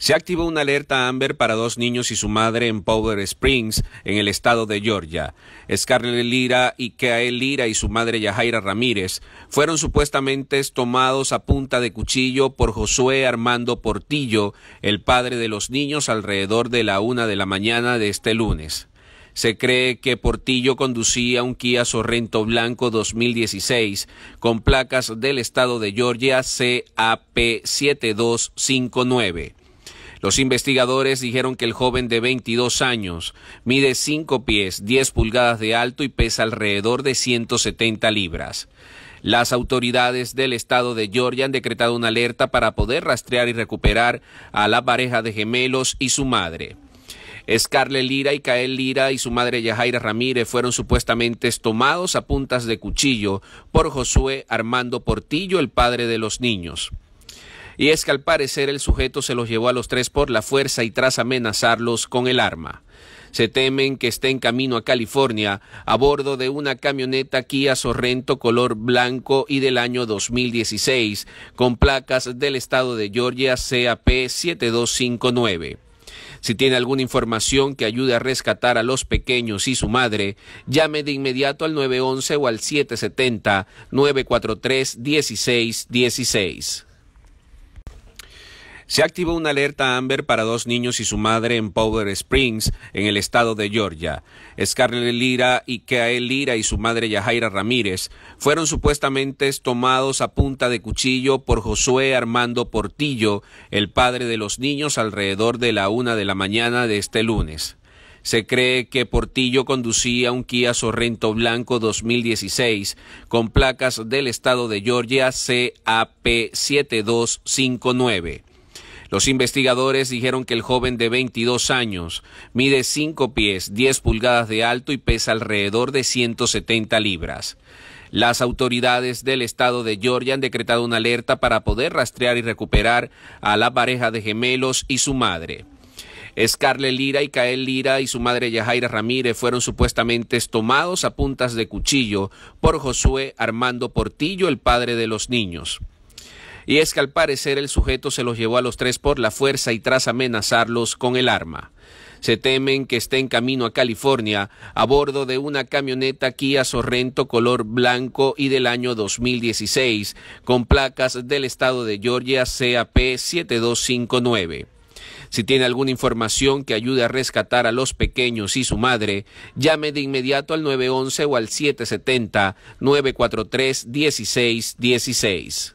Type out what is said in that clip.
Se activó una alerta Amber para dos niños y su madre en Powder Springs, en el estado de Georgia. Scarlett Lira y Kael Lira y su madre Yajaira Ramírez fueron supuestamente tomados a punta de cuchillo por Josué Armando Portillo, el padre de los niños, alrededor de la una de la mañana de este lunes. Se cree que Portillo conducía un Kia Sorrento Blanco 2016 con placas del estado de Georgia CAP7259. Los investigadores dijeron que el joven de 22 años mide 5 pies, 10 pulgadas de alto y pesa alrededor de 170 libras. Las autoridades del estado de Georgia han decretado una alerta para poder rastrear y recuperar a la pareja de gemelos y su madre. Scarlett Lira y Cael Lira y su madre Yajaira Ramírez fueron supuestamente tomados a puntas de cuchillo por Josué Armando Portillo, el padre de los niños y es que al parecer el sujeto se los llevó a los tres por la fuerza y tras amenazarlos con el arma. Se temen que esté en camino a California a bordo de una camioneta Kia Sorrento color blanco y del año 2016 con placas del estado de Georgia CAP 7259. Si tiene alguna información que ayude a rescatar a los pequeños y su madre, llame de inmediato al 911 o al 770 943 1616. Se activó una alerta Amber para dos niños y su madre en Powder Springs, en el estado de Georgia. Scarlett Lira y Kael Lira y su madre Yahaira Ramírez fueron supuestamente tomados a punta de cuchillo por Josué Armando Portillo, el padre de los niños, alrededor de la una de la mañana de este lunes. Se cree que Portillo conducía un Kia Sorrento Blanco 2016 con placas del estado de Georgia CAP7259. Los investigadores dijeron que el joven de 22 años mide 5 pies, 10 pulgadas de alto y pesa alrededor de 170 libras. Las autoridades del estado de Georgia han decretado una alerta para poder rastrear y recuperar a la pareja de gemelos y su madre. Scarlett Lira y Cael Lira y su madre Yajaira Ramírez fueron supuestamente tomados a puntas de cuchillo por Josué Armando Portillo, el padre de los niños y es que al parecer el sujeto se los llevó a los tres por la fuerza y tras amenazarlos con el arma. Se temen que esté en camino a California a bordo de una camioneta Kia Sorrento color blanco y del año 2016 con placas del estado de Georgia CAP 7259. Si tiene alguna información que ayude a rescatar a los pequeños y su madre, llame de inmediato al 911 o al 770 943 1616.